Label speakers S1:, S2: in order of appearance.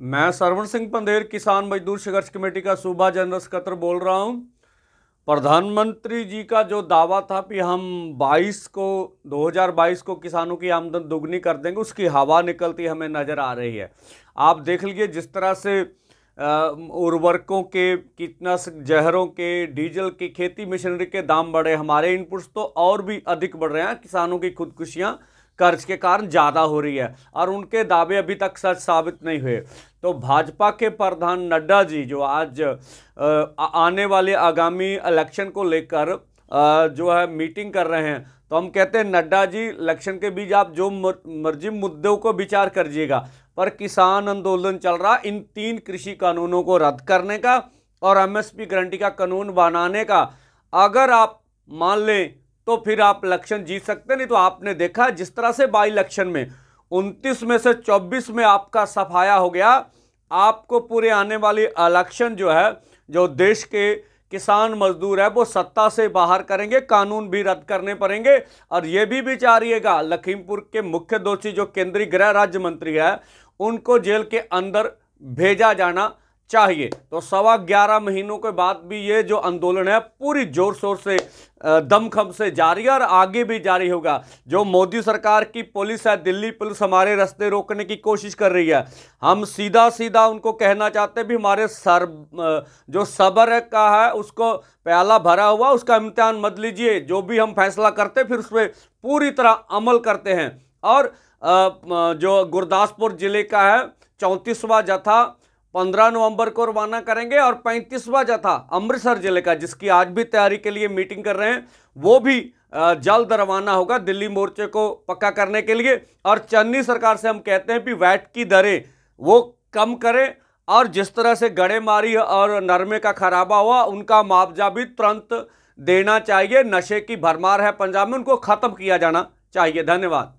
S1: मैं सरवण सिंह पंदेर किसान मजदूर संघर्ष कमेटी का सूबा जनरल सक्र बोल रहा हूं प्रधानमंत्री जी का जो दावा था कि हम 22 को 2022 को किसानों की आमदन दोगुनी कर देंगे उसकी हवा निकलती हमें नज़र आ रही है आप देख लीजिए जिस तरह से उर्वरकों के कीटनाशक जहरों के डीजल की खेती मशीनरी के दाम बढ़े हमारे इनपुट्स तो और भी अधिक बढ़ रहे हैं किसानों की खुदकुशियाँ कर्ज के कारण ज़्यादा हो रही है और उनके दावे अभी तक सच साबित नहीं हुए तो भाजपा के प्रधान नड्डा जी जो आज आने वाले आगामी इलेक्शन को लेकर जो है मीटिंग कर रहे हैं तो हम कहते हैं नड्डा जी इलेक्शन के बीच आप जो मर्जी मुद्दों को विचार करिएगा पर किसान आंदोलन चल रहा इन तीन कृषि कानूनों को रद्द करने का और एमएसपी गारंटी का कानून बनाने का अगर आप मान लें तो फिर आप इलेक्शन जीत सकते नहीं तो आपने देखा जिस तरह से बाई इलेक्शन में उनतीस में से चौबीस में आपका सफाया हो गया आपको पूरे आने वाले इलेक्शन जो है जो देश के किसान मजदूर है वो सत्ता से बाहर करेंगे कानून भी रद्द करने पड़ेंगे और ये भी विचारिएगा लखीमपुर के मुख्य दोषी जो केंद्रीय गृह राज्य मंत्री है उनको जेल के अंदर भेजा जाना चाहिए तो सवा ग्यारह महीनों के बाद भी ये जो आंदोलन है पूरी जोर शोर से दमखम से जारी है और आगे भी जारी होगा जो मोदी सरकार की पुलिस है दिल्ली पुलिस हमारे रास्ते रोकने की कोशिश कर रही है हम सीधा सीधा उनको कहना चाहते हैं भी हमारे सर जो सबर का है उसको प्याला भरा हुआ उसका इम्तहान मत लीजिए जो भी हम फैसला करते फिर उस पर पूरी तरह अमल करते हैं और जो गुरदासपुर ज़िले का है चौंतीसवा जथा पंद्रह नवंबर को रवाना करेंगे और पैंतीसवां जथा अमृतसर जिले का जिसकी आज भी तैयारी के लिए मीटिंग कर रहे हैं वो भी जल्द रवाना होगा दिल्ली मोर्चे को पक्का करने के लिए और चन्नी सरकार से हम कहते हैं कि वैट की दरें वो कम करें और जिस तरह से गड़ेमारी और नरमे का खराबा हुआ उनका मुआवजा भी तुरंत देना चाहिए नशे की भरमार है पंजाब में उनको ख़त्म किया जाना चाहिए धन्यवाद